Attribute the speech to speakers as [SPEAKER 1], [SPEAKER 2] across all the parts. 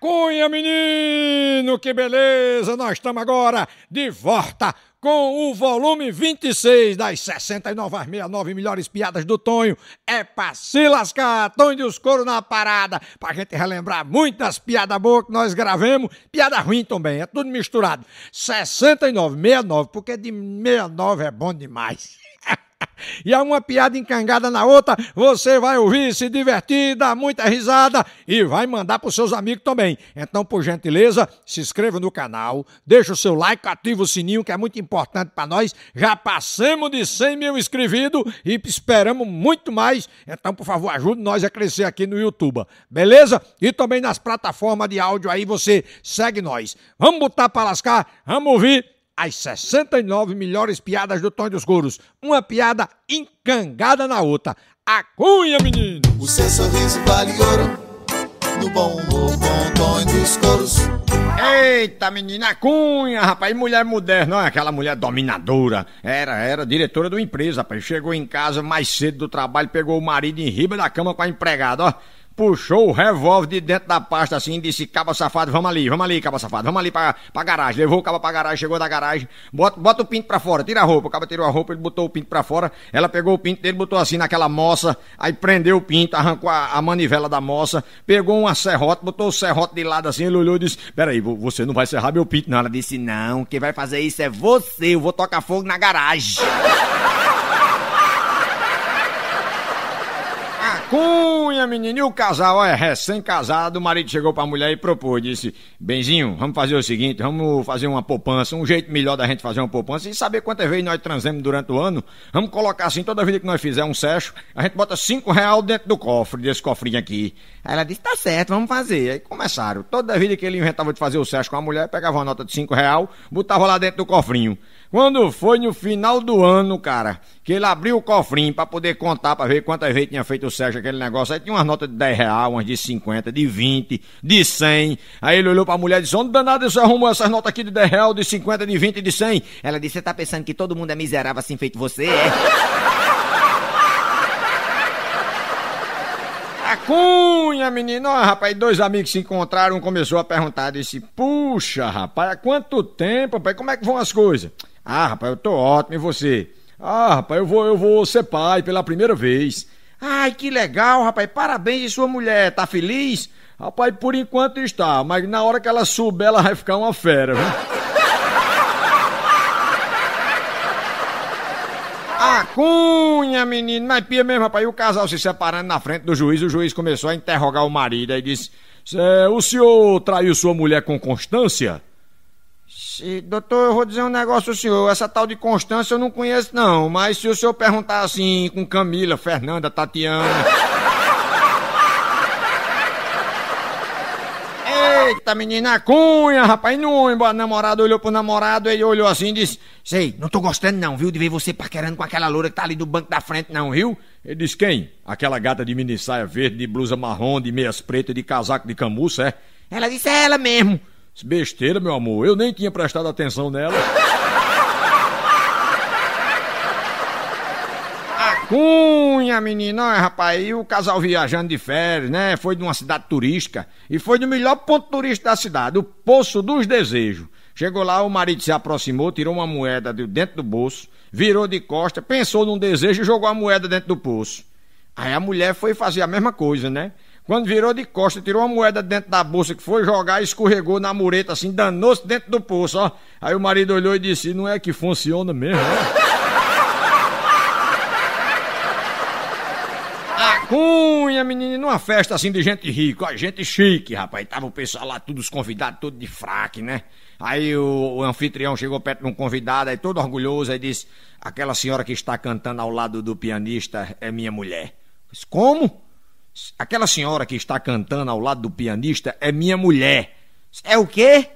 [SPEAKER 1] Cunha, menino, que beleza! Nós estamos agora de volta com o volume 26 das 69 69 melhores piadas do Tonho. É pra se lascar, Tonho de os couro na parada, pra gente relembrar muitas piadas boas que nós gravemos, piada ruim também, é tudo misturado. 69, 69, porque de 69 é bom demais. e há uma piada encangada na outra, você vai ouvir, se divertir, dar muita risada e vai mandar para os seus amigos também. Então, por gentileza, se inscreva no canal, deixa o seu like, ativa o sininho que é muito importante para nós. Já passamos de 100 mil inscritos e esperamos muito mais. Então, por favor, ajude nós a crescer aqui no YouTube, beleza? E também nas plataformas de áudio aí você segue nós. Vamos botar para lascar, vamos ouvir as 69 melhores piadas do Tom dos Gouros. Uma piada encangada na outra. A cunha, menino! O seu sorriso vale ouro. No bom humor com dos Couros. Eita, menina cunha, rapaz, mulher moderna, não é aquela mulher dominadora. Era, era diretora de uma empresa, rapaz. Chegou em casa mais cedo do trabalho, pegou o marido em riba da cama com a empregada, ó puxou o revólver de dentro da pasta assim e disse: Caba safado, vamos ali, vamos ali, caba safado, vamos ali pra, pra garagem. Levou o caba pra garagem, chegou da garagem, bota, bota o pinto pra fora, tira a roupa. O caba tirou a roupa, ele botou o pinto pra fora. Ela pegou o pinto dele, botou assim naquela moça, aí prendeu o pinto, arrancou a, a manivela da moça, pegou uma serrote, botou o serrote de lado assim, ele olhou e disse: Peraí, você não vai serrar meu pinto, não. Ela disse: Não, quem vai fazer isso é você, eu vou tocar fogo na garagem. Cunha, menino. E o casal, é recém-casado, o marido chegou pra mulher e propôs, disse, Benzinho, vamos fazer o seguinte, vamos fazer uma poupança, um jeito melhor da gente fazer uma poupança e saber quantas vezes nós transemos durante o ano. Vamos colocar assim, toda vida que nós fizer um sexo, a gente bota cinco real dentro do cofre, desse cofrinho aqui. Aí ela disse, tá certo, vamos fazer. Aí começaram. Toda vida que ele inventava de fazer o sexo com a mulher, pegava uma nota de cinco real, botava lá dentro do cofrinho. Quando foi no final do ano, cara, que ele abriu o cofrinho para poder contar, para ver quantas vezes tinha feito o Sérgio aquele negócio. Aí tinha umas notas de 10 real, umas de 50, de 20, de 100. Aí ele olhou para a mulher e disse: Onde danado você arrumou essas notas aqui de 10 real, de 50, de 20 e de 100? Ela disse: Você tá pensando que todo mundo é miserável assim feito você? É. cunha, menino. Ó, rapaz, dois amigos se encontraram, começou a perguntar, disse, puxa, rapaz, há quanto tempo, rapaz, como é que vão as coisas? Ah, rapaz, eu tô ótimo, e você? Ah, rapaz, eu vou, eu vou ser pai pela primeira vez. Ai, que legal, rapaz. Parabéns e sua mulher, tá feliz? Rapaz, por enquanto está, mas na hora que ela subir, ela vai ficar uma fera, viu? A cunha, menino, mas pia mesmo, rapaz. E o casal se separando na frente do juiz, o juiz começou a interrogar o marido e disse: O senhor traiu sua mulher com constância? doutor, eu vou dizer um negócio ao senhor, essa tal de Constância eu não conheço não, mas se o senhor perguntar assim com Camila, Fernanda, Tatiana... Eita, menina cunha, rapaz, não, embora namorado olhou pro namorado, ele olhou assim e disse, sei, não tô gostando não, viu, de ver você paquerando com aquela loura que tá ali do banco da frente não, viu? Ele disse, quem? Aquela gata de mini saia verde, de blusa marrom, de meias pretas, de casaco de camuça, é? Ela disse, é ela mesmo. Besteira, meu amor. Eu nem tinha prestado atenção nela. A cunha, menino, é, rapaz, e o casal viajando de férias, né? Foi de uma cidade turística e foi do melhor ponto turístico da cidade, o Poço dos Desejos. Chegou lá, o marido se aproximou, tirou uma moeda de dentro do bolso, virou de costa, pensou num desejo e jogou a moeda dentro do poço. Aí a mulher foi fazer a mesma coisa, né? Quando virou de costa, tirou uma moeda dentro da bolsa que foi jogar, escorregou na mureta, assim, danou-se dentro do poço, ó. Aí o marido olhou e disse: Não é que funciona mesmo, né? A ah. cunha, menina, numa festa assim de gente rica, ó, gente chique, rapaz. Tava o pessoal lá, todos os convidados, todo de fraque, né? Aí o, o, anfitrião chegou perto de um convidado, aí todo orgulhoso, aí disse: Aquela senhora que está cantando ao lado do pianista é minha mulher. Eu Como? Como? Aquela senhora que está cantando ao lado do pianista é minha mulher. É o quê?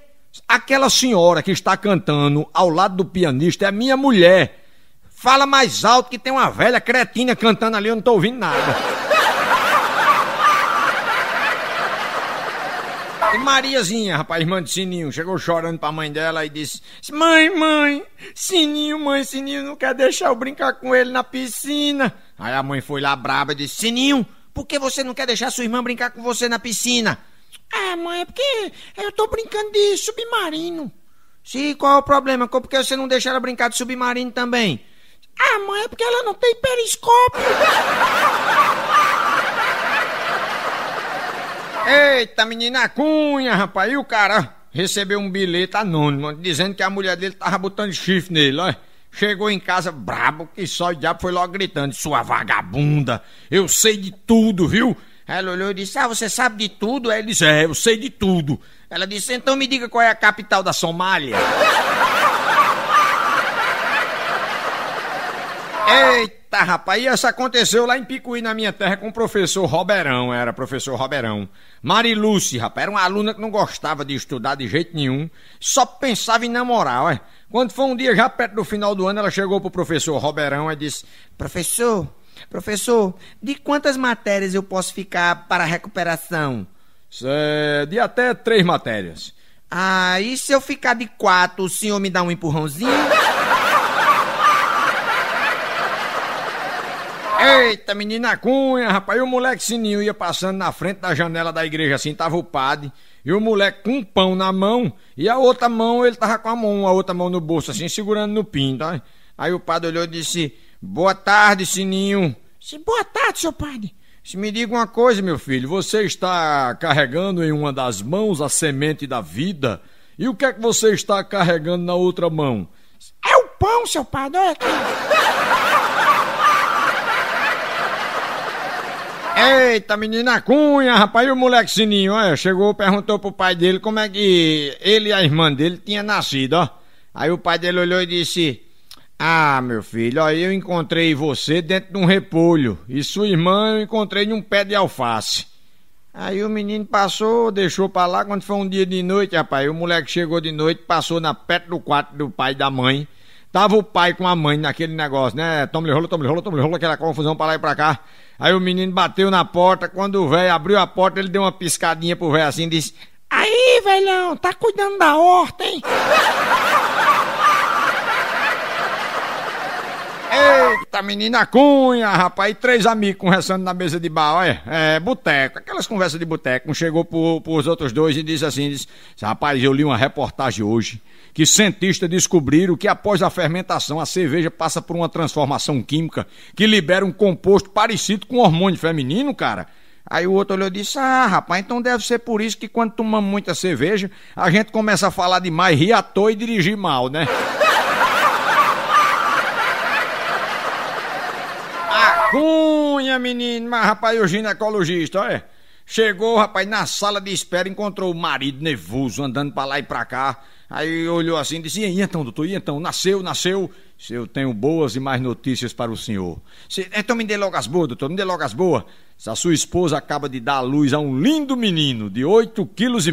[SPEAKER 1] Aquela senhora que está cantando ao lado do pianista é minha mulher. Fala mais alto que tem uma velha cretina cantando ali, eu não estou ouvindo nada. E Mariazinha, rapaz, irmã de Sininho, chegou chorando pra mãe dela e disse: Mãe, mãe, Sininho, mãe, Sininho não quer deixar eu brincar com ele na piscina. Aí a mãe foi lá braba e disse: Sininho, por que você não quer deixar sua irmã brincar com você na piscina? Ah, mãe, é porque eu tô brincando de submarino. Sim, qual é o problema? Por que você não deixa ela brincar de submarino também? Ah, mãe, é porque ela não tem periscópio. Eita, menina cunha, rapaz. E o cara recebeu um bilhete anônimo dizendo que a mulher dele tava botando chifre nele, olha. Chegou em casa brabo, que só o diabo foi logo gritando: Sua vagabunda, eu sei de tudo, viu? Ela olhou e disse: Ah, você sabe de tudo? Aí ele disse: É, eu sei de tudo. Ela disse: Então me diga qual é a capital da Somália. Eita, rapaz, e isso aconteceu lá em Picuí, na minha terra, com o professor Roberão, era professor Roberão. Mariluce, rapaz, era uma aluna que não gostava de estudar de jeito nenhum, só pensava em namorar, ué. Quando foi um dia já perto do final do ano, ela chegou pro professor Roberão e disse: Professor, professor, de quantas matérias eu posso ficar para recuperação? É de até três matérias. Ah, e se eu ficar de quatro, o senhor me dá um empurrãozinho? Eita, menina cunha, rapaz. E o moleque sininho ia passando na frente da janela da igreja assim, tava o padre. E o moleque com um pão na mão e a outra mão, ele tava com a mão, a outra mão no bolso, assim, segurando no pinto. Tá? Aí o padre olhou e disse: Boa tarde, sininho. Disse, Boa tarde, seu padre. Se me diga uma coisa, meu filho, você está carregando em uma das mãos a semente da vida? E o que é que você está carregando na outra mão? É o pão, seu padre. Olha aqui. Eita, menina Cunha, rapaz, e o moleque Sininho, olha, chegou, perguntou pro pai dele como é que ele e a irmã dele tinha nascido, ó. Aí o pai dele olhou e disse: Ah, meu filho, ó, eu encontrei você dentro de um repolho e sua irmã eu encontrei num pé de alface. Aí o menino passou, deixou pra lá, quando foi um dia de noite, rapaz, o moleque chegou de noite, passou na perto do quarto do pai e da mãe Tava o pai com a mãe naquele negócio, né? Toma-lhe rolo, toma-lhe rolo, toma-lhe rolo, aquela confusão pra lá e pra cá. Aí o menino bateu na porta, quando o velho abriu a porta, ele deu uma piscadinha pro velho assim e disse: Aí, velhão, tá cuidando da horta, hein? Eita, menina cunha, rapaz. E três amigos conversando na mesa de bar, olha. É, boteco. Aquelas conversas de boteco. Um chegou pro, pros outros dois e disse assim: disse, Rapaz, eu li uma reportagem hoje que cientistas descobriram que após a fermentação a cerveja passa por uma transformação química que libera um composto parecido com hormônio feminino, cara. Aí o outro olhou e disse: Ah, rapaz, então deve ser por isso que quando tomamos muita cerveja, a gente começa a falar demais, rir à toa e dirigir mal, né? Cunha, menino, mas rapaz, o ginecologista, olha. Chegou, rapaz, na sala de espera, encontrou o marido nervoso andando pra lá e pra cá. Aí olhou assim e disse: E então, doutor, e então? Nasceu, nasceu. Se eu tenho boas e mais notícias para o senhor. Se, então me dê logo as boas, doutor, me dê logo as boas. Se a sua esposa acaba de dar à luz a um lindo menino de 8,5 quilos.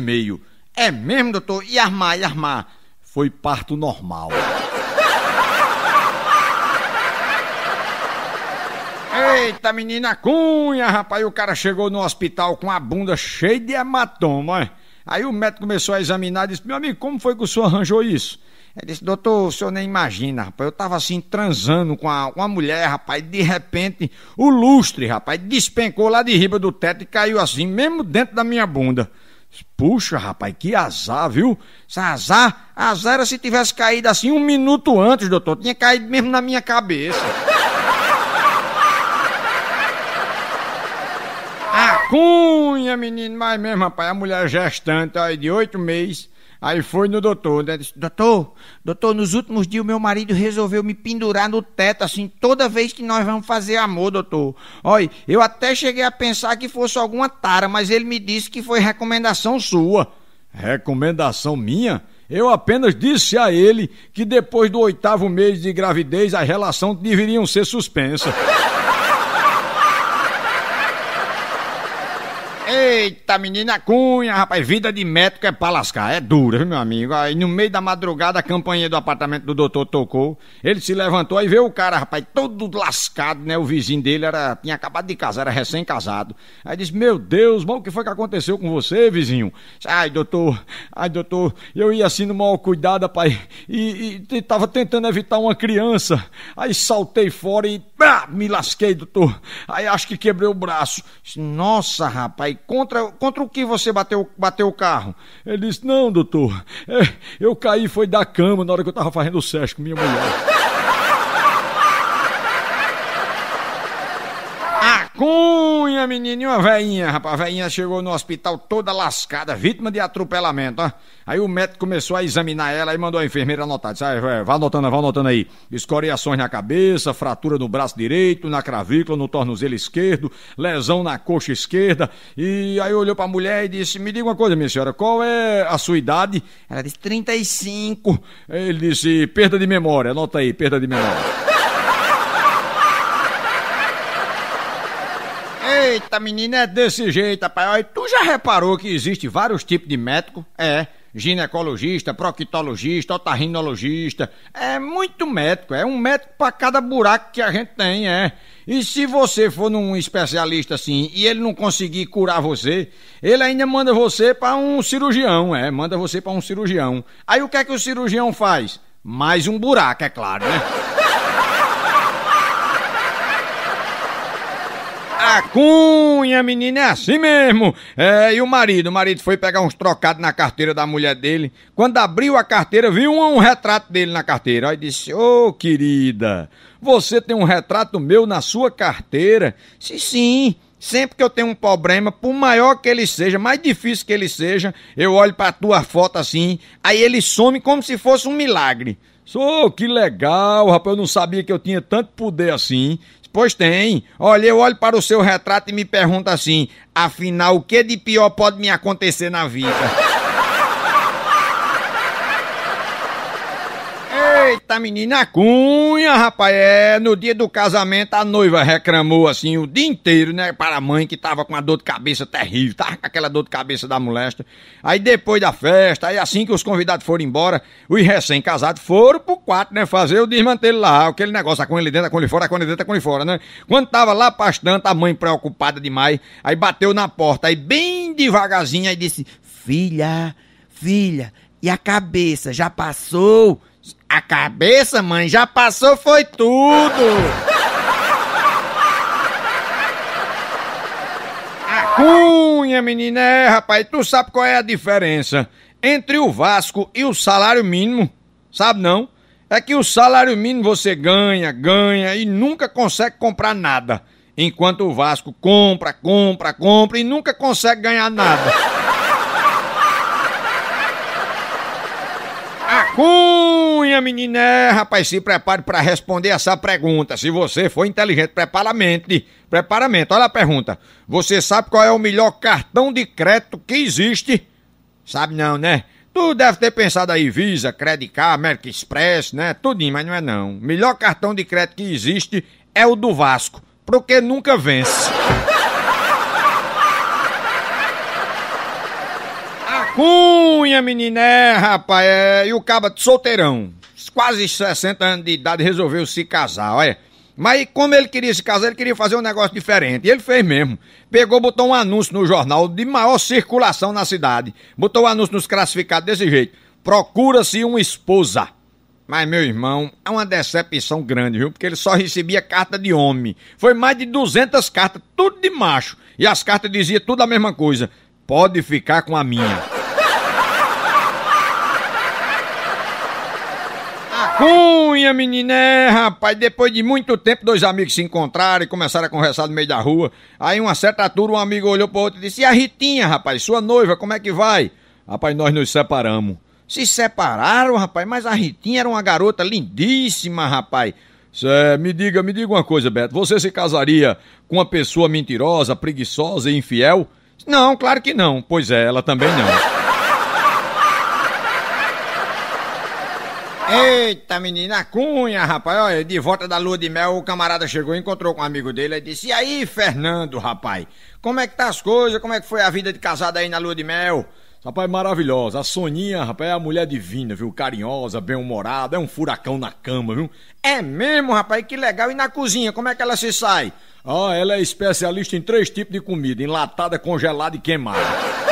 [SPEAKER 1] É mesmo, doutor? E armar, e armar? Foi parto normal. Eita, menina cunha, rapaz, o cara chegou no hospital com a bunda cheia de hematoma. Aí o médico começou a examinar e disse: Meu amigo, como foi que o senhor arranjou isso? Ele disse, doutor, o senhor nem imagina, rapaz. Eu tava assim, transando com a, uma mulher, rapaz. De repente, o lustre, rapaz, despencou lá de riba do teto e caiu assim, mesmo dentro da minha bunda. Puxa, rapaz, que azar, viu? Esse é azar, azar era se tivesse caído assim um minuto antes, doutor. Tinha caído mesmo na minha cabeça. cunha, menino, mas mesmo, rapaz, a mulher gestante aí de oito meses. Aí foi no doutor, né? Disse, doutor, doutor, nos últimos dias o meu marido resolveu me pendurar no teto, assim, toda vez que nós vamos fazer amor, doutor. Olha, eu até cheguei a pensar que fosse alguma tara, mas ele me disse que foi recomendação sua. Recomendação minha? Eu apenas disse a ele que depois do oitavo mês de gravidez as relações deveriam ser suspensas. Eita, menina cunha, rapaz, vida de médico é pra lascar, é dura, viu, meu amigo? Aí no meio da madrugada a campainha do apartamento do doutor tocou, ele se levantou e veio o cara, rapaz, todo lascado, né? O vizinho dele era, tinha acabado de casar, era recém-casado. Aí disse, meu Deus, mas o que foi que aconteceu com você, vizinho? Ai, doutor, ai, doutor, eu ia assim no maior cuidado, rapaz, e, e, e tava tentando evitar uma criança, aí saltei fora e, ah, me lasquei, doutor, aí acho que quebrei o braço. Nossa, rapaz, contra, contra o que você bateu, bateu o carro? Ele disse: Não, doutor, é, eu caí, foi da cama na hora que eu tava fazendo o sesco com minha mulher. A ah, uma menina e uma velhinha, rapaz. A velhinha chegou no hospital toda lascada, vítima de atropelamento, ó. Aí o médico começou a examinar ela e mandou a enfermeira anotar. Disse, ah, é, vai anotando, vai anotando aí. Escoriações na cabeça, fratura no braço direito, na cravícula, no tornozelo esquerdo, lesão na coxa esquerda. E aí olhou pra mulher e disse: Me diga uma coisa, minha senhora, qual é a sua idade? Ela disse: 35. Ele disse: Perda de memória, anota aí, perda de memória. Eita, menina, é desse jeito, rapaz. Olha, tu já reparou que existe vários tipos de médico? É. Ginecologista, proctologista, otarrinologista. É muito médico, é um médico para cada buraco que a gente tem, é. E se você for num especialista assim e ele não conseguir curar você, ele ainda manda você para um cirurgião, é, manda você para um cirurgião. Aí o que é que o cirurgião faz? Mais um buraco, é claro, né? Cunha, menina, é assim mesmo. É, e o marido? O marido foi pegar uns trocados na carteira da mulher dele. Quando abriu a carteira, viu um, um retrato dele na carteira. Aí disse: Ô oh, querida, você tem um retrato meu na sua carteira? Sim, sim. Sempre que eu tenho um problema, por maior que ele seja, mais difícil que ele seja, eu olho pra tua foto assim, aí ele some como se fosse um milagre. Sou, oh, que legal, rapaz, eu não sabia que eu tinha tanto poder assim. Pois tem. Olha, eu olho para o seu retrato e me pergunto assim: afinal, o que de pior pode me acontecer na vida? Eita, menina cunha, rapaz, é, no dia do casamento a noiva reclamou assim o dia inteiro, né, para a mãe que tava com uma dor de cabeça terrível, tava com aquela dor de cabeça da molesta. Aí depois da festa, aí assim que os convidados foram embora, os recém-casados foram pro quarto, né, fazer o desmantelo lá, aquele negócio, a com ele dentro, a com ele fora, a com ele dentro, a com ele fora, né. Quando tava lá pastando, a mãe preocupada demais, aí bateu na porta, aí bem devagarzinho, aí disse, filha, filha, e a cabeça já passou? A cabeça, mãe, já passou, foi tudo! A cunha, menina, é, rapaz, tu sabe qual é a diferença entre o Vasco e o salário mínimo? Sabe não? É que o salário mínimo você ganha, ganha e nunca consegue comprar nada. Enquanto o Vasco compra, compra, compra e nunca consegue ganhar nada. A cunha minha menina, é, rapaz, se prepare para responder essa pergunta. Se você for inteligente, prepara a mente. Prepara a mente. Olha a pergunta. Você sabe qual é o melhor cartão de crédito que existe? Sabe não, né? Tu deve ter pensado aí Visa, Credicar, American Express, né? Tudinho, mas não é não. O melhor cartão de crédito que existe é o do Vasco, porque nunca vence. A cunha, menina, é, rapaz, é, e o caba de solteirão quase 60 anos de idade, resolveu se casar, olha. Mas como ele queria se casar, ele queria fazer um negócio diferente. E ele fez mesmo. Pegou, botou um anúncio no jornal de maior circulação na cidade. Botou o um anúncio nos classificados desse jeito. Procura-se uma esposa. Mas, meu irmão, é uma decepção grande, viu? Porque ele só recebia carta de homem. Foi mais de 200 cartas, tudo de macho. E as cartas diziam tudo a mesma coisa. Pode ficar com a minha. Cunha, menina, é, rapaz, depois de muito tempo, dois amigos se encontraram e começaram a conversar no meio da rua. Aí, uma certa altura, um amigo olhou pro outro e disse: E a Ritinha, rapaz, sua noiva, como é que vai? Rapaz, nós nos separamos. Se separaram, rapaz, mas a Ritinha era uma garota lindíssima, rapaz. Cê, me diga, me diga uma coisa, Beto. Você se casaria com uma pessoa mentirosa, preguiçosa e infiel? Não, claro que não. Pois é, ela também não. Eita, menina cunha, rapaz. Olha, de volta da lua de mel, o camarada chegou, encontrou com um amigo dele e disse: E aí, Fernando, rapaz? Como é que tá as coisas? Como é que foi a vida de casada aí na lua de mel? Rapaz, maravilhosa. A Soninha, rapaz, é a mulher divina, viu? Carinhosa, bem-humorada, é um furacão na cama, viu? É mesmo, rapaz, que legal. E na cozinha, como é que ela se sai? Ah, ela é especialista em três tipos de comida: enlatada, congelada e queimada.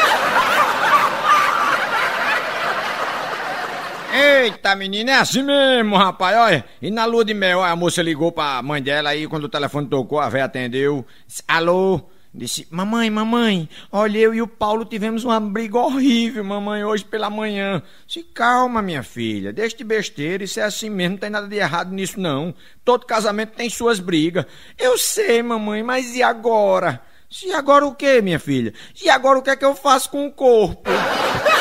[SPEAKER 1] Eita, menina, é assim mesmo, rapaz. Olha, e na lua de mel, a moça ligou pra mãe dela aí quando o telefone tocou, a véia atendeu. Disse, Alô? Disse, mamãe, mamãe, olha, eu e o Paulo tivemos uma briga horrível, mamãe, hoje pela manhã. Se calma, minha filha, deixa de besteira, isso é assim mesmo, não tem nada de errado nisso, não. Todo casamento tem suas brigas. Eu sei, mamãe, mas e agora? E agora o que, minha filha? E agora o que é que eu faço com o corpo?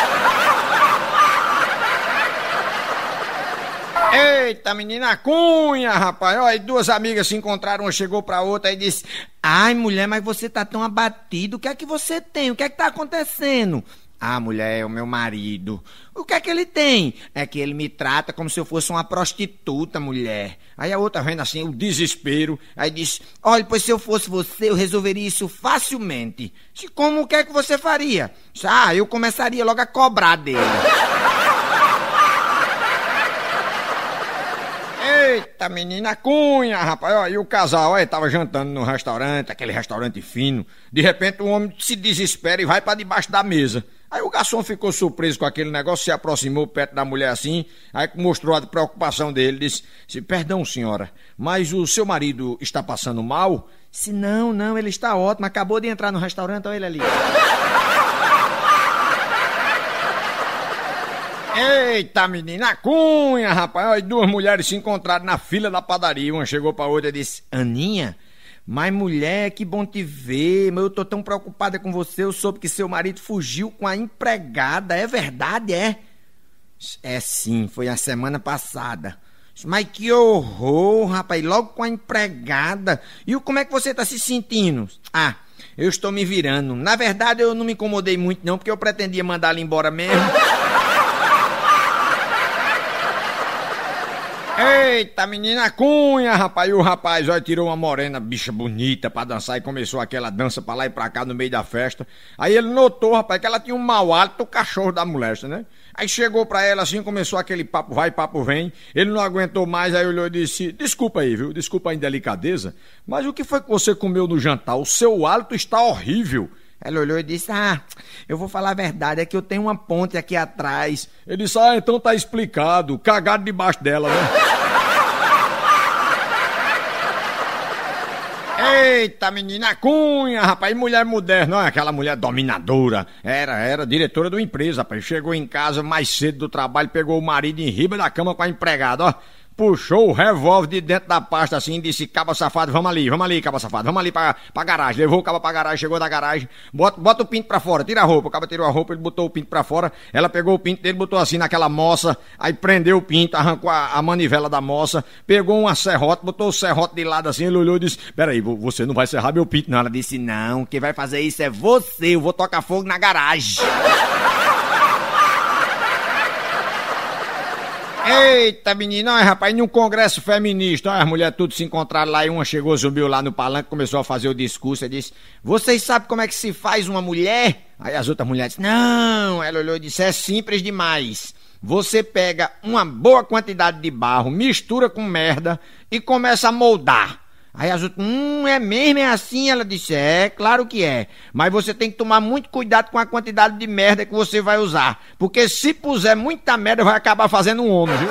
[SPEAKER 1] Eita, menina cunha, rapaz. Olha duas amigas se encontraram, uma chegou pra outra e disse: Ai, mulher, mas você tá tão abatido. O que é que você tem? O que é que tá acontecendo? Ah, mulher, é o meu marido. O que é que ele tem? É que ele me trata como se eu fosse uma prostituta, mulher. Aí a outra vendo assim, o desespero. Aí diz: Olha, pois se eu fosse você, eu resolveria isso facilmente. Se como o que é que você faria? Ah, eu começaria logo a cobrar dele. Eita, menina cunha, rapaz. Ó, e o casal, aí tava jantando no restaurante, aquele restaurante fino. De repente, o homem se desespera e vai para debaixo da mesa. Aí o garçom ficou surpreso com aquele negócio, se aproximou perto da mulher assim, aí mostrou a preocupação dele, disse: Perdão, senhora, mas o seu marido está passando mal? Se não, não, ele está ótimo, acabou de entrar no restaurante, olha ele ali. Eita, menina, cunha, rapaz. Olha, duas mulheres se encontraram na fila da padaria. Uma chegou pra outra e disse: Aninha, mas mulher, que bom te ver. Mas eu tô tão preocupada com você. Eu soube que seu marido fugiu com a empregada. É verdade, é? É sim, foi a semana passada. Mas que horror, rapaz. Logo com a empregada. E como é que você tá se sentindo? Ah, eu estou me virando. Na verdade, eu não me incomodei muito, não, porque eu pretendia mandá-la embora mesmo. Eita, menina cunha, rapaz. E o rapaz, olha, tirou uma morena, bicha bonita, pra dançar e começou aquela dança pra lá e pra cá no meio da festa. Aí ele notou, rapaz, que ela tinha um mau hálito, o cachorro da molesta, né? Aí chegou pra ela assim, começou aquele papo vai, papo vem. Ele não aguentou mais, aí olhou e disse: Desculpa aí, viu? Desculpa a indelicadeza, mas o que foi que você comeu no jantar? O seu hálito está horrível. Ela olhou e disse: Ah, eu vou falar a verdade, é que eu tenho uma ponte aqui atrás. Ele disse: Ah, então tá explicado, cagado debaixo dela, né? Eita, menina cunha, rapaz, e mulher moderna, não é aquela mulher dominadora. Era, era diretora de uma empresa, rapaz. Chegou em casa mais cedo do trabalho, pegou o marido em riba da cama com a empregada, ó puxou o revólver de dentro da pasta assim e disse: Caba safado, vamos ali, vamos ali, caba safado, vamos ali pra, pra garagem. Levou o caba pra garagem, chegou na garagem, bota, bota o pinto pra fora, tira a roupa. O caba tirou a roupa, ele botou o pinto pra fora. Ela pegou o pinto dele, botou assim naquela moça, aí prendeu o pinto, arrancou a, a manivela da moça, pegou uma serrote, botou o serrote de lado assim, ele olhou e disse: Peraí, você não vai serrar meu pinto, não. Ela disse: Não, quem vai fazer isso é você, eu vou tocar fogo na garagem. Eita, menina, olha, rapaz, num congresso feminista, olha, as mulheres tudo se encontraram lá e uma chegou, subiu lá no palanque, começou a fazer o discurso e disse: Vocês sabem como é que se faz uma mulher? Aí as outras mulheres disseram: Não, ela olhou e disse: É simples demais. Você pega uma boa quantidade de barro, mistura com merda e começa a moldar. Aí as outras, hum, é mesmo, é assim? Ela disse, é, claro que é. Mas você tem que tomar muito cuidado com a quantidade de merda que você vai usar. Porque se puser muita merda, vai acabar fazendo um homem, viu?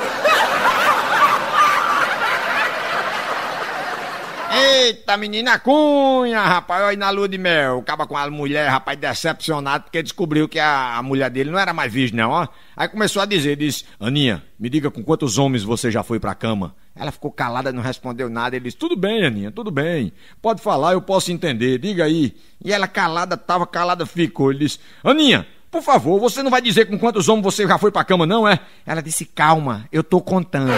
[SPEAKER 1] Eita, menina cunha, rapaz, olha aí na lua de mel. Acaba com a mulher, rapaz, decepcionado, porque descobriu que a, a mulher dele não era mais virgem, não, ó. Aí começou a dizer, disse, Aninha, me diga com quantos homens você já foi pra cama. Ela ficou calada, não respondeu nada. Ele disse: Tudo bem, Aninha, tudo bem. Pode falar, eu posso entender, diga aí. E ela calada, tava calada, ficou. Ele disse: Aninha, por favor, você não vai dizer com quantos homens você já foi pra cama, não, é? Ela disse: Calma, eu tô contando.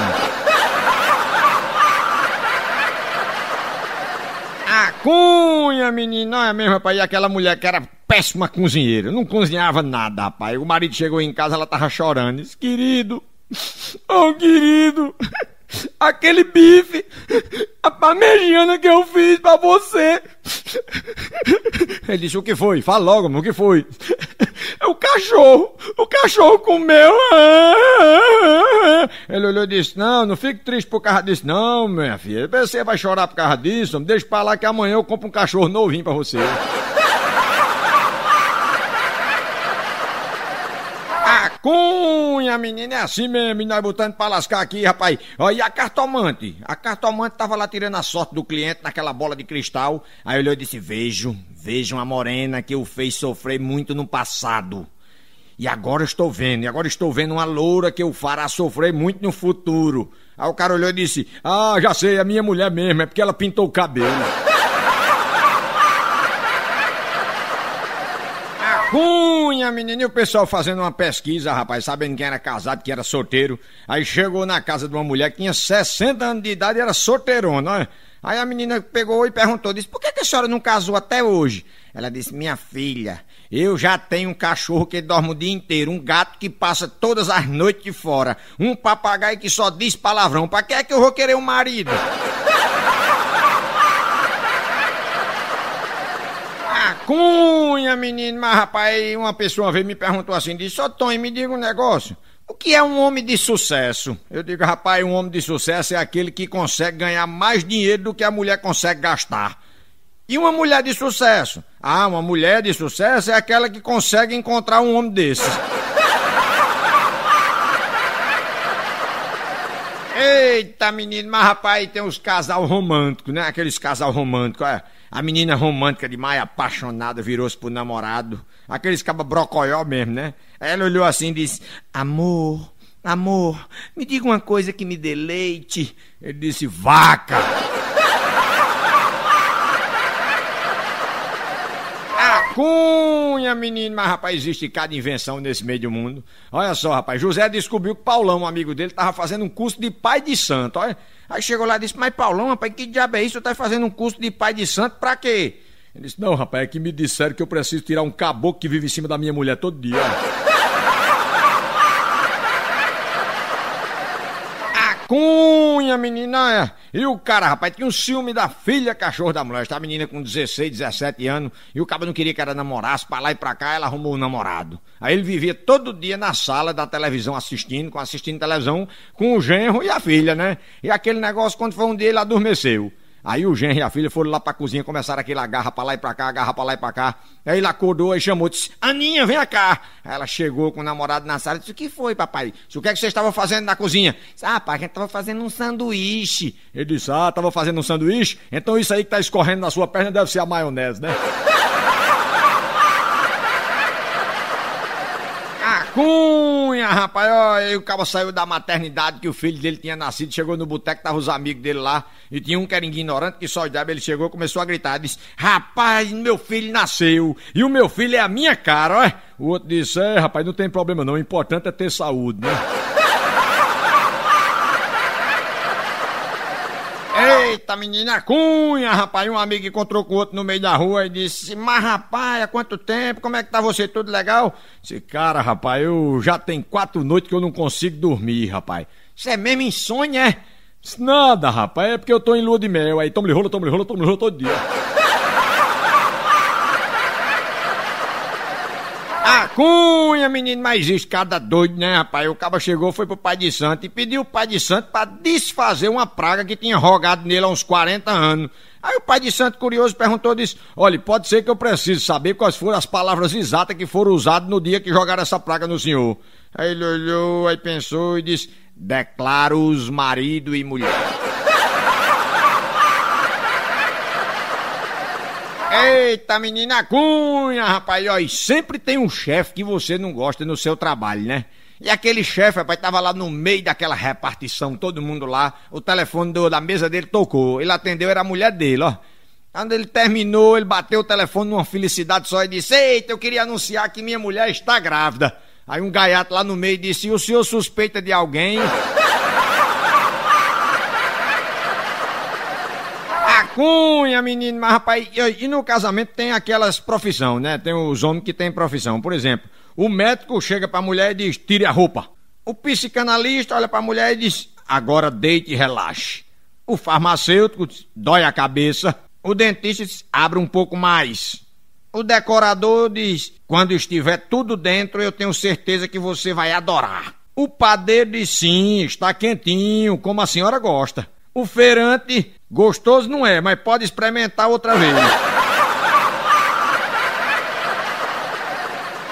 [SPEAKER 1] cunha, menino. Não é mesmo, rapaz? E aquela mulher que era péssima cozinheira. Não cozinhava nada, rapaz. O marido chegou em casa, ela tava chorando. Disse, querido, oh, querido. aquele bife, a parmegiana que eu fiz para você. Ele disse: O que foi? Fala logo, amor, o que foi? É o cachorro, o cachorro comeu. Ele olhou e disse: Não, não fique triste por causa disso, não, minha filha. Você vai chorar por causa disso. Deixa pra lá que amanhã eu compro um cachorro novinho para você. Cunha, menina, é assim mesmo, e nós botando pra lascar aqui, rapaz. Ó, e a cartomante? A cartomante tava lá tirando a sorte do cliente naquela bola de cristal. Aí olhou e disse: Vejo, vejo uma morena que o fez sofrer muito no passado. E agora estou vendo, e agora estou vendo uma loura que o fará sofrer muito no futuro. Aí o cara olhou e disse: Ah, já sei, a é minha mulher mesmo, é porque ela pintou o cabelo. minha menina, e o pessoal fazendo uma pesquisa, rapaz, sabendo quem era casado, quem era solteiro. Aí chegou na casa de uma mulher que tinha 60 anos de idade e era solteirona, olha. Aí a menina pegou e perguntou, disse, por que, que a senhora não casou até hoje? Ela disse, minha filha, eu já tenho um cachorro que dorme o dia inteiro, um gato que passa todas as noites de fora, um papagaio que só diz palavrão, pra que é que eu vou querer um marido? Cunha, menino, mas rapaz, uma pessoa veio me perguntou assim, disse, ô Tony me diga um negócio. O que é um homem de sucesso? Eu digo, rapaz, um homem de sucesso é aquele que consegue ganhar mais dinheiro do que a mulher consegue gastar. E uma mulher de sucesso? Ah, uma mulher de sucesso é aquela que consegue encontrar um homem desses. Eita, menino, mas rapaz, tem uns casal romântico, né? Aqueles casal romântico, olha. É. A menina romântica demais, apaixonada, virou-se pro namorado. Aqueles cabra brocoió mesmo, né? Ela olhou assim e disse: Amor, amor, me diga uma coisa que me deleite. Ele disse: Vaca. Acum minha menino, mas rapaz, existe cada invenção nesse meio do mundo. Olha só, rapaz, José descobriu que Paulão, um amigo dele, estava fazendo um curso de pai de santo, olha. Aí chegou lá e disse, mas Paulão, rapaz, que diabo é isso? Tu tá fazendo um curso de pai de santo pra quê? Ele disse, não, rapaz, é que me disseram que eu preciso tirar um caboclo que vive em cima da minha mulher todo dia. Olha. A ruim menina. É. E o cara, rapaz, tinha um ciúme da filha cachorro da mulher. Esta menina com 16, 17 anos. E o cara não queria que ela namorasse. Pra lá e pra cá, ela arrumou um namorado. Aí ele vivia todo dia na sala da televisão assistindo, assistindo televisão com o genro e a filha, né? E aquele negócio, quando foi um dia, ele adormeceu. Aí o genro e a filha foram lá pra cozinha, começaram aquele agarra pra lá e pra cá, agarra pra lá e pra cá. Aí ele acordou e chamou, disse, Aninha, vem cá. Aí ela chegou com o namorado na sala e disse, o que foi, papai? Disse, o que é que vocês estavam fazendo na cozinha? Disse, ah, pai, a gente tava fazendo um sanduíche. Ele disse, ah, tava fazendo um sanduíche? Então isso aí que tá escorrendo na sua perna deve ser a maionese, né? Cunha, rapaz, ó, aí o cabo saiu da maternidade que o filho dele tinha nascido, chegou no boteco, tava os amigos dele lá, e tinha um que era ignorante, que só diabo, ele chegou, começou a gritar, disse, rapaz, meu filho nasceu, e o meu filho é a minha cara, ó. O outro disse, é, rapaz, não tem problema não, o importante é ter saúde, né? a menina Cunha, rapaz. Um amigo encontrou com o outro no meio da rua e disse: Mas rapaz, há quanto tempo? Como é que tá você? Tudo legal? Esse cara, rapaz, eu já tem quatro noites que eu não consigo dormir, rapaz. Isso é mesmo insônia, é? Nada, rapaz, é porque eu tô em lua de mel. Aí tomo lhe rola, tomo lhe rola, tomo lhe rola todo dia. A cunha, menino, mas isso cada doido, né, rapaz? O caba chegou, foi pro pai de santo e pediu o pai de santo para desfazer uma praga que tinha rogado nele há uns 40 anos. Aí o pai de santo, curioso, perguntou, disse, olha, pode ser que eu precise saber quais foram as palavras exatas que foram usadas no dia que jogaram essa praga no senhor. Aí ele olhou, aí pensou e disse, declaro os marido e mulher. Eita, menina cunha, rapaz, ó, e sempre tem um chefe que você não gosta no seu trabalho, né? E aquele chefe, rapaz, tava lá no meio daquela repartição, todo mundo lá, o telefone do, da mesa dele tocou, ele atendeu, era a mulher dele, ó. Quando ele terminou, ele bateu o telefone numa felicidade só e disse, eita, eu queria anunciar que minha mulher está grávida. Aí um gaiato lá no meio disse, e o senhor suspeita de alguém? cunha, menino, mas rapaz, e, e no casamento tem aquelas profissão, né? Tem os homens que têm profissão. Por exemplo, o médico chega pra mulher e diz: tire a roupa. O psicanalista olha pra mulher e diz: agora deite e relaxe. O farmacêutico diz, dói a cabeça. O dentista diz: abre um pouco mais. O decorador diz: quando estiver tudo dentro, eu tenho certeza que você vai adorar. O padeiro diz: sim, está quentinho, como a senhora gosta. O feirante Gostoso não é, mas pode experimentar outra vez.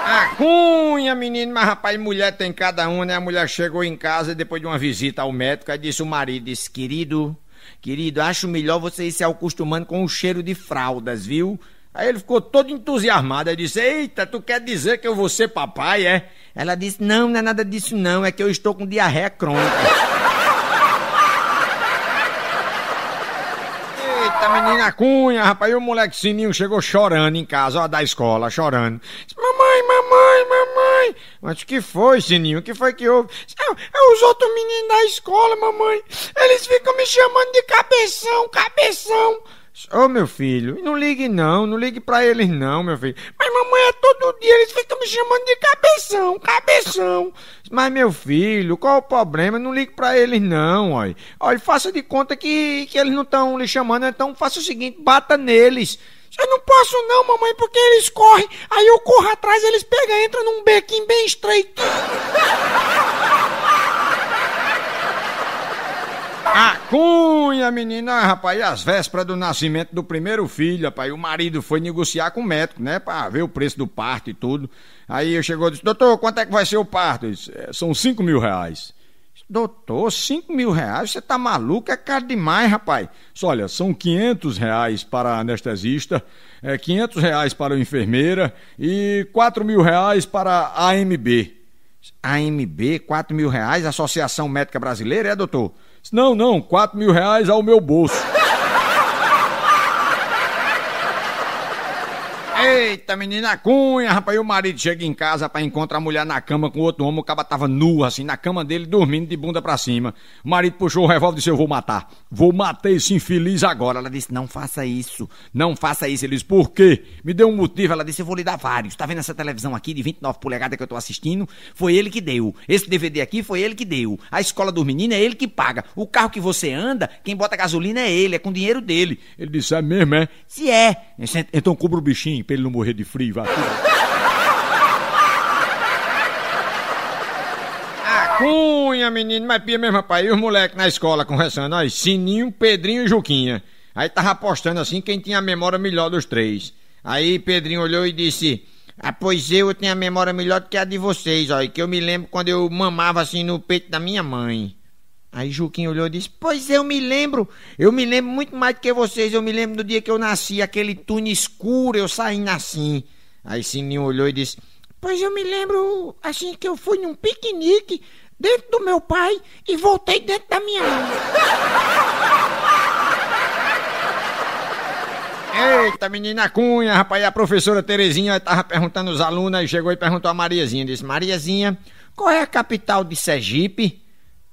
[SPEAKER 1] A cunha, menino, mas rapaz, mulher tem cada um, né? A mulher chegou em casa depois de uma visita ao médico, aí disse o marido, disse, querido, querido, acho melhor você ir se acostumando com o cheiro de fraldas, viu? Aí ele ficou todo entusiasmado. Aí disse: Eita, tu quer dizer que eu vou ser papai, é? Ela disse: Não, não é nada disso, não. É que eu estou com diarreia crônica. menina cunha, rapaz, e o moleque Sininho chegou chorando em casa, ó, da escola, chorando. Disse, mamãe, mamãe, mamãe. Mas o que foi, Sininho? O que foi que houve? É, é os outros meninos da escola, mamãe. Eles ficam me chamando de cabeção, cabeção. Ô oh, meu filho, não ligue não, não ligue pra eles não, meu filho. Mas mamãe, é todo dia eles ficam me chamando de cabeção, cabeção. Mas meu filho, qual o problema? Não ligue pra eles não, olha. Olha, faça de conta que, que eles não estão lhe chamando, né? então faça o seguinte, bata neles. Eu não posso não, mamãe, porque eles correm. Aí eu corro atrás, eles pegam, entram num bequinho bem estreito. A cunha, menina, ah, rapaz, e as vésperas do nascimento do primeiro filho, rapaz, o marido foi negociar com o médico, né, pra ver o preço do parto e tudo. Aí eu chegou e disse, doutor, quanto é que vai ser o parto? disse, é, são cinco mil reais. Doutor, cinco mil reais? Você tá maluco? É caro demais, rapaz. Só, olha, são quinhentos reais para a anestesista, é, quinhentos é, reais para a enfermeira e quatro mil reais para a AMB. AMB, quatro mil reais, Associação Médica Brasileira, é, doutor? Não, não, 4 mil reais ao meu bolso. Eita, menina cunha, rapaz, e o marido chega em casa para encontrar a mulher na cama com outro homem, o cara tava nu, assim, na cama dele, dormindo de bunda pra cima. O marido puxou o revólver e disse: Eu vou matar. Vou matar esse infeliz agora. Ela disse: Não faça isso, não faça isso. Ele disse: Por quê? Me deu um motivo. Ela disse: Eu vou lhe dar vários. Tá vendo essa televisão aqui de 29 polegadas que eu tô assistindo? Foi ele que deu. Esse DVD aqui foi ele que deu. A escola dos meninos é ele que paga. O carro que você anda, quem bota gasolina é ele, é com dinheiro dele. Ele disse: É mesmo, é? Se é. Então cubra o bichinho pra ele não morrer de frio, vá. Ah, cunha, menino, mas pia mesmo, rapaz. E os moleques na escola conversando, aí, Sininho, Pedrinho e Juquinha. Aí tava apostando assim quem tinha a memória melhor dos três. Aí Pedrinho olhou e disse: Ah, pois eu tenho a memória melhor do que a de vocês, ó. E que eu me lembro quando eu mamava assim no peito da minha mãe. Aí Juquinho olhou e disse: Pois eu me lembro, eu me lembro muito mais do que vocês. Eu me lembro do dia que eu nasci, aquele túnel escuro, eu saindo assim. Aí Sininho olhou e disse: Pois eu me lembro assim que eu fui num piquenique dentro do meu pai e voltei dentro da minha mãe. Eita, menina Cunha, rapaz, a professora Terezinha estava perguntando os alunos, e chegou e perguntou a Mariazinha, disse, Mariazinha, qual é a capital de Sergipe?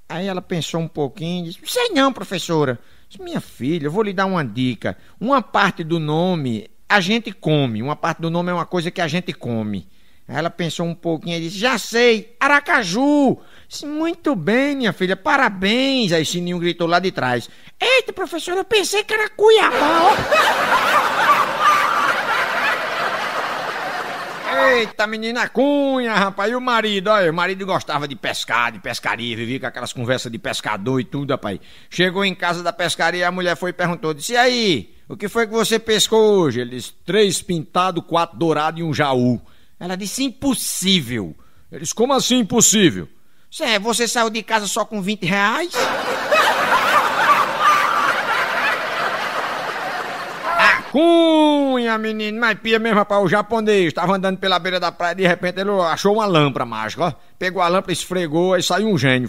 [SPEAKER 1] Aí ela pensou um pouquinho e disse: Sei não, professora. Disse, Minha filha, eu vou lhe dar uma dica. Uma parte do nome a gente come, uma parte do nome é uma coisa que a gente come. Aí ela pensou um pouquinho e disse: Já sei, Aracaju! Disse, Muito bem, minha filha, parabéns! Aí Sininho gritou lá de trás: Eita, professora, eu pensei que era Cuiabá! Eita, menina cunha, rapaz. E o marido? Olha, o marido gostava de pescar, de pescaria, vivia com aquelas conversas de pescador e tudo, rapaz. Chegou em casa da pescaria, a mulher foi e perguntou: disse, e aí, o que foi que você pescou hoje? Ele disse: três pintado, quatro dourado e um jaú. Ela disse: impossível. Eles, como assim impossível? é? você saiu de casa só com 20 reais? cunha, menino, mas pia mesmo, rapaz, o japonês tava andando pela beira da praia, e de repente ele achou uma lâmpada mágica, ó. Pegou a lâmpada, esfregou, aí saiu um gênio.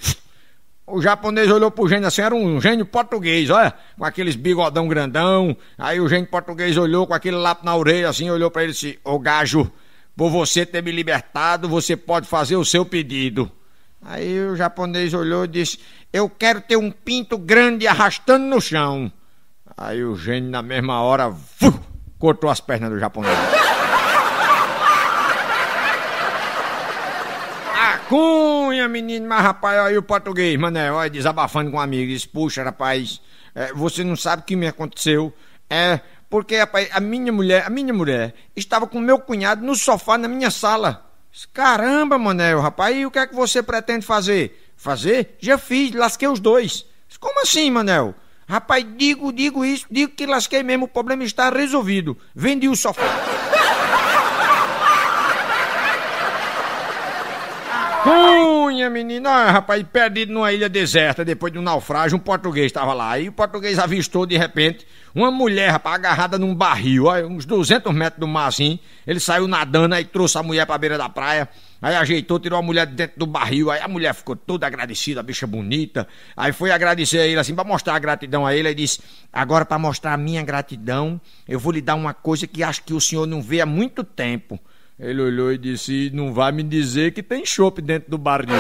[SPEAKER 1] O japonês olhou pro gênio assim, era um gênio português, olha, é? com aqueles bigodão grandão. Aí o gênio português olhou com aquele lápis na orelha, assim, olhou para ele e disse: Ô gajo, por você ter me libertado, você pode fazer o seu pedido. Aí o japonês olhou e disse: Eu quero ter um pinto grande arrastando no chão. Aí o gênio, na mesma hora, vu, cortou as pernas do japonês. Acunha cunha, menino, mas rapaz, aí o português, mané, olha, desabafando com um amigo, disse, puxa, rapaz, é, você não sabe o que me aconteceu, é, porque, rapaz, a minha mulher, a minha mulher, estava com meu cunhado no sofá na minha sala. Disse, Caramba, mané, rapaz, e o que é que você pretende fazer? Fazer? Já fiz, lasquei os dois. Disse, Como assim, Manel? Rapaz, digo, digo isso, digo que lasquei mesmo, o problema está resolvido. Vendi o sofá. minha menina, ah, rapaz, perdido numa ilha deserta, depois de um naufrágio, um português estava lá. E o português avistou de repente uma mulher, rapaz, agarrada num barril, ó, uns 200 metros do mar assim. Ele saiu nadando, aí trouxe a mulher para a beira da praia. Aí ajeitou, tirou a mulher de dentro do barril. Aí a mulher ficou toda agradecida, a bicha bonita. Aí foi agradecer a ele, assim, para mostrar a gratidão a ele. Aí disse: Agora, para mostrar a minha gratidão, eu vou lhe dar uma coisa que acho que o senhor não vê há muito tempo. Ele olhou e disse: Não vai me dizer que tem chopp dentro do barril.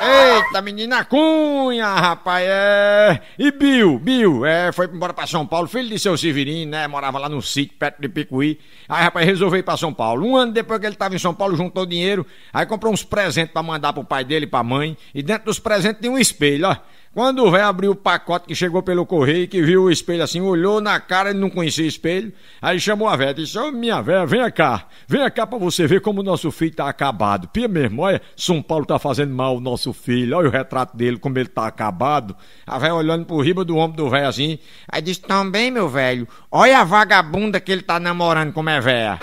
[SPEAKER 1] Eita, menina cunha, rapaz, é... E Bill, Bill, é, foi embora pra São Paulo, filho de seu Severino, né, morava lá no sítio, perto de Picuí. Aí, rapaz, resolveu ir pra São Paulo. Um ano depois que ele tava em São Paulo, juntou dinheiro, aí comprou uns presentes para mandar pro pai dele e pra mãe, e dentro dos presentes tinha um espelho, ó. Quando o velho abriu o pacote que chegou pelo correio, que viu o espelho assim, olhou na cara e não conhecia o espelho, aí chamou a velha e disse: Ô oh, minha velha, vem cá, vem cá pra você ver como o nosso filho tá acabado. Pia mesmo, olha, São Paulo tá fazendo mal o nosso filho, olha o retrato dele, como ele tá acabado. A velha olhando pro riba do ombro do velho assim, aí disse: Também, meu velho, olha a vagabunda que ele tá namorando, como é velha.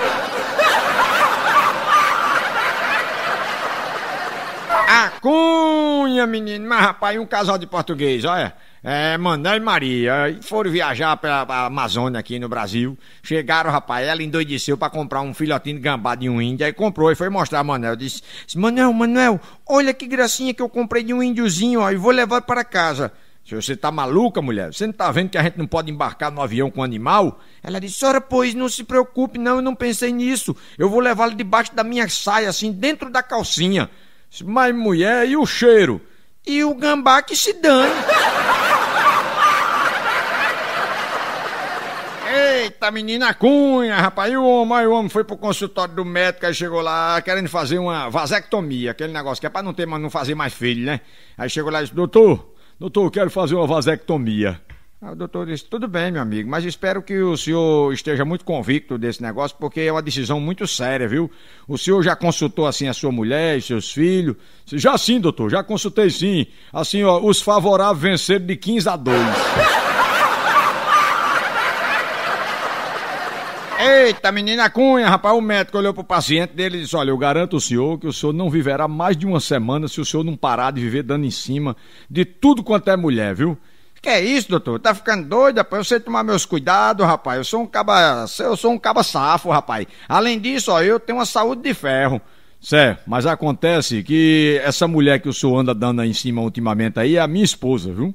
[SPEAKER 1] Cunha, menino. Mas, rapaz, um casal de português, olha. É, Mané e Maria. E foram viajar pra, pra Amazônia aqui no Brasil. Chegaram, rapaz, ela endoideceu pra comprar um filhotinho de gambá de um índio. Aí comprou e foi mostrar a Manel. Disse, Manel, Manel, olha que gracinha que eu comprei de um índiozinho, ó. E vou levar para casa. Se você tá maluca, mulher, você não tá vendo que a gente não pode embarcar no avião com animal? Ela disse, senhora, pois, não se preocupe, não, eu não pensei nisso. Eu vou levá-lo debaixo da minha saia, assim, dentro da calcinha. Mas mulher, e o cheiro? E o gambá que se dane. Eita, menina cunha, rapaz. E o homem? Aí o homem foi pro consultório do médico, aí chegou lá querendo fazer uma vasectomia, aquele negócio que é pra não ter, mas não fazer mais filho, né? Aí chegou lá e disse, doutor, doutor, eu quero fazer uma vasectomia. O ah, doutor disse: tudo bem, meu amigo, mas espero que o senhor esteja muito convicto desse negócio, porque é uma decisão muito séria, viu? O senhor já consultou assim a sua mulher e seus filhos? Já sim, doutor, já consultei sim. Assim, ó, os favoráveis venceram de 15 a 2. Eita, menina Cunha, rapaz, o médico olhou pro paciente dele e disse: Olha, eu garanto o senhor que o senhor não viverá mais de uma semana se o senhor não parar de viver dando em cima de tudo quanto é mulher, viu? Que é isso, doutor? Tá ficando doido, rapaz? Eu sei tomar meus cuidados, rapaz. Eu sou um caba, eu sou um caba safo, rapaz. Além disso, ó, eu tenho uma saúde de ferro. Cé, mas acontece que essa mulher que o senhor anda dando aí em cima ultimamente aí é a minha esposa, viu?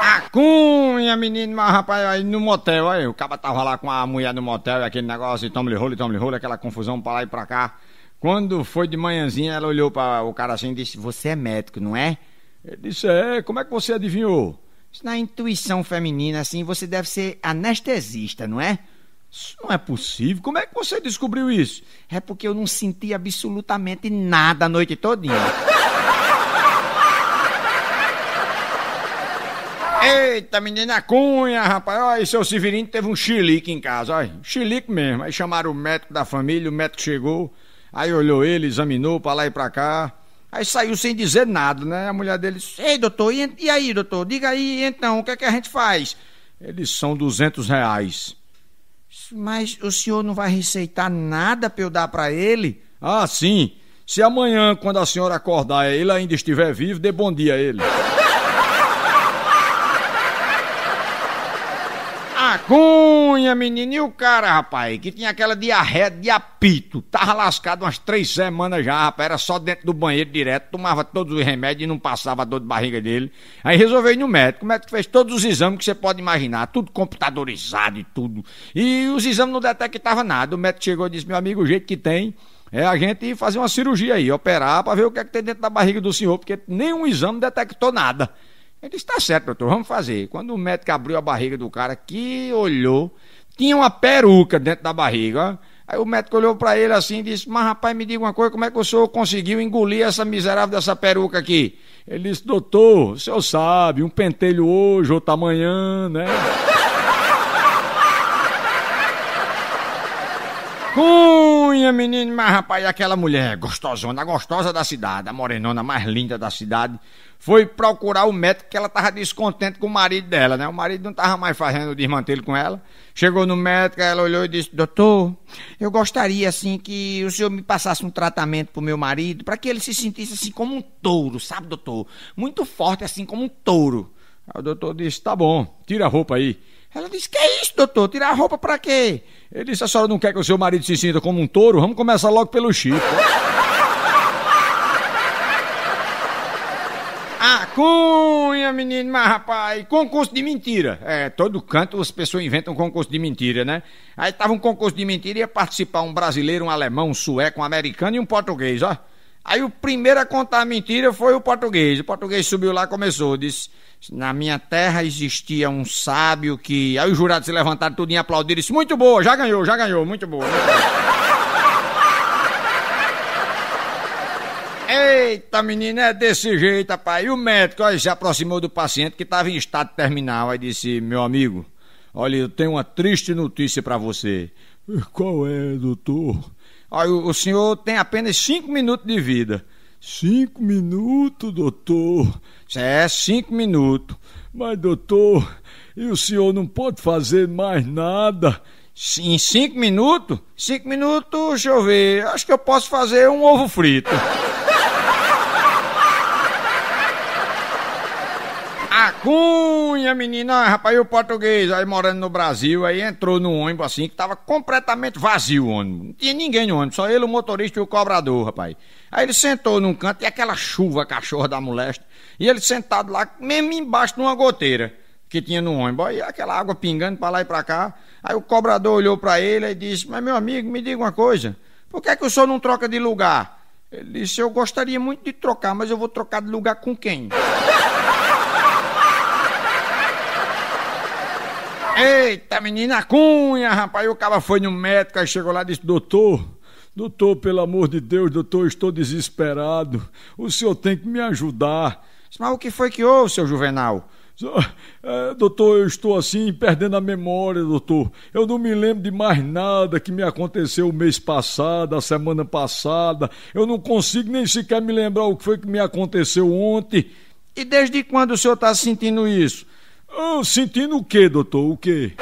[SPEAKER 1] A cunha, menino, mas rapaz, aí no motel, aí o cara tava lá com a mulher no motel, aquele negócio, tome lhe rolo, tome lhe rolo, aquela confusão pra lá e pra cá. Quando foi de manhãzinha, ela olhou para o cara assim e disse: Você é médico, não é? Ele disse: É, como é que você adivinhou? Na intuição feminina, assim, você deve ser anestesista, não é? Isso não é possível. Como é que você descobriu isso? É porque eu não senti absolutamente nada a noite todinha. Eita, menina Cunha, rapaz. Olha, seu Severino teve um xilique em casa. Olha, xilique mesmo. Aí chamaram o médico da família, o médico chegou. Aí olhou ele, examinou para lá e para cá. Aí saiu sem dizer nada, né? A mulher dele disse: Ei, doutor, e, e aí, doutor? Diga aí, então, o que é que a gente faz? Eles são 200 reais. Mas o senhor não vai receitar nada para eu dar para ele? Ah, sim. Se amanhã, quando a senhora acordar, ele ainda estiver vivo, dê bom dia a ele. vergonha, menino. E o cara, rapaz, que tinha aquela diarreia de apito. Tava lascado umas três semanas já, rapaz. Era só dentro do banheiro direto. Tomava todos os remédios e não passava a dor de barriga dele. Aí resolveu ir no médico. O médico fez todos os exames que você pode imaginar. Tudo computadorizado e tudo. E os exames não detectavam nada. O médico chegou e disse: Meu amigo, o jeito que tem é a gente fazer uma cirurgia aí, operar para ver o que é que tem dentro da barriga do senhor, porque nenhum exame detectou nada. Ele disse: tá certo, doutor, vamos fazer. Quando o médico abriu a barriga do cara que olhou, tinha uma peruca dentro da barriga. Aí o médico olhou para ele assim e disse: Mas rapaz, me diga uma coisa, como é que o senhor conseguiu engolir essa miserável dessa peruca aqui? Ele disse: Doutor, o senhor sabe, um pentelho hoje, outro amanhã, né? Com Cunha, menino, mas rapaz, aquela mulher gostosona, gostosa da cidade, a morenona mais linda da cidade, foi procurar o médico que ela tava descontente com o marido dela, né? O marido não tava mais fazendo o desmantelo com ela. Chegou no médico, ela olhou e disse: "Doutor, eu gostaria assim que o senhor me passasse um tratamento pro meu marido, para que ele se sentisse assim como um touro, sabe, doutor? Muito forte assim como um touro." Aí o doutor disse: "Tá bom, tira a roupa aí." Ela disse: Que é isso, doutor? Tirar a roupa pra quê? Ele disse: A senhora não quer que o seu marido se sinta como um touro? Vamos começar logo pelo Chico. a cunha, menino, mas rapaz, concurso de mentira. É, todo canto as pessoas inventam concurso de mentira, né? Aí tava um concurso de mentira e ia participar um brasileiro, um alemão, um sueco, um americano e um português, ó. Aí o primeiro a contar a mentira foi o português. O português subiu lá e começou, disse: Na minha terra existia um sábio que. Aí os jurados se levantaram tudo e aplaudiram disse: Muito boa, já ganhou, já ganhou, muito boa. Muito boa. Eita, menina, é desse jeito, rapaz. E o médico aí, se aproximou do paciente que estava em estado terminal. Aí disse: Meu amigo, olha, eu tenho uma triste notícia para você. Qual é, doutor? Olha, o senhor tem apenas cinco minutos de vida. Cinco minutos, doutor? É, cinco minutos. Mas, doutor, e o senhor não pode fazer mais nada? Em cinco minutos? Cinco minutos, deixa eu ver. Acho que eu posso fazer um ovo frito. Cunha, menina, rapaz, e o português aí morando no Brasil, aí entrou num ônibus assim que tava completamente vazio o ônibus. Não tinha ninguém no ônibus, só ele, o motorista e o cobrador, rapaz. Aí ele sentou num canto e aquela chuva cachorra da molesta, e ele sentado lá, mesmo embaixo de uma goteira que tinha no ônibus. Aí aquela água pingando para lá e para cá. Aí o cobrador olhou para ele e disse: Mas meu amigo, me diga uma coisa, por que é que o senhor não troca de lugar? Ele disse: Eu gostaria muito de trocar, mas eu vou trocar de lugar com quem? Eita, menina cunha, rapaz, o cara foi no médico, aí chegou lá e disse, doutor, doutor, pelo amor de Deus, doutor, estou desesperado, o senhor tem que me ajudar. Mas o que foi que houve, seu Juvenal? Ah, é, doutor, eu estou assim, perdendo a memória, doutor. Eu não me lembro de mais nada que me aconteceu o mês passado, a semana passada. Eu não consigo nem sequer me lembrar o que foi que me aconteceu ontem. E desde quando o senhor está sentindo isso? Oh, sentindo o quê, doutor? O quê?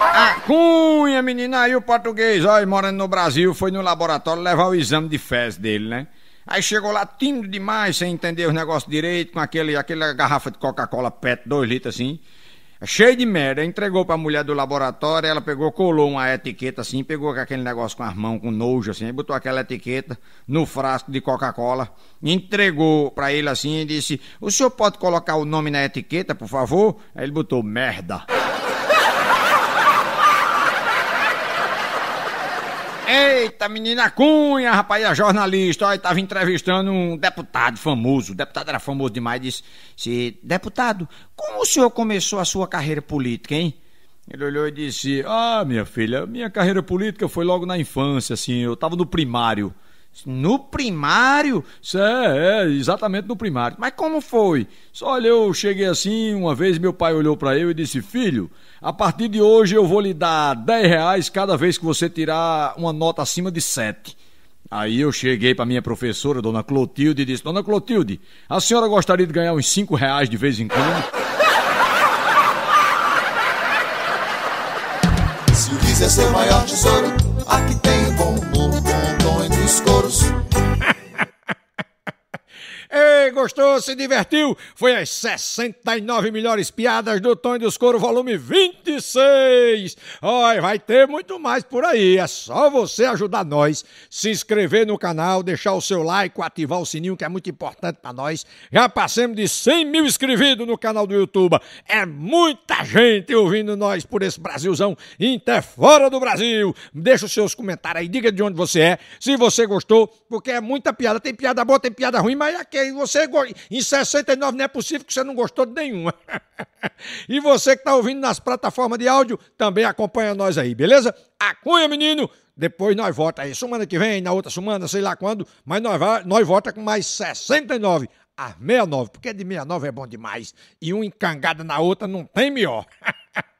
[SPEAKER 1] A ah, cunha, menina, aí o português, ó, morando no Brasil, foi no laboratório levar o exame de fezes dele, né? Aí chegou lá tímido demais, sem entender os negócios direito, com aquele, aquela garrafa de Coca-Cola PET, dois litros assim. É cheio de merda, entregou pra mulher do laboratório, ela pegou, colou uma etiqueta assim, pegou aquele negócio com as mãos, com nojo assim, botou aquela etiqueta no frasco de Coca-Cola, entregou pra ele assim e disse: O senhor pode colocar o nome na etiqueta, por favor? Aí ele botou merda. Eita, menina Cunha, rapaz, a é jornalista, olha, estava entrevistando um deputado famoso, o deputado era famoso demais, disse, disse, deputado, como o senhor começou a sua carreira política, hein? Ele olhou e disse, ah, minha filha, minha carreira política foi logo na infância, assim, eu estava no primário. No primário? É, é, exatamente no primário. Mas como foi? olha, eu cheguei assim, uma vez meu pai olhou para eu e disse: Filho, a partir de hoje eu vou lhe dar 10 reais cada vez que você tirar uma nota acima de 7. Aí eu cheguei para minha professora, dona Clotilde, e disse: Dona Clotilde, a senhora gostaria de ganhar uns 5 reais de vez em quando? Se o quiser é seu maior tesouro Hey! gostou, se divertiu? Foi as 69 melhores piadas do Tom e dos Coro, volume 26. Olha, vai ter muito mais por aí. É só você ajudar nós, se inscrever no canal, deixar o seu like, ativar o sininho, que é muito importante para nós. Já passamos de 100 mil inscritos no canal do YouTube. É muita gente ouvindo nós por esse Brasilzão até fora do Brasil. Deixa os seus comentários aí, diga de onde você é, se você gostou, porque é muita piada. Tem piada boa, tem piada ruim, mas é aqui você você em 69 não é possível que você não gostou de nenhuma. e você que está ouvindo nas plataformas de áudio, também acompanha nós aí, beleza? Acunha, menino! Depois nós volta aí, semana que vem, na outra semana, sei lá quando, mas nós, nós volta com mais 69 a 69, porque de 69 é bom demais. E uma encangada na outra não tem melhor.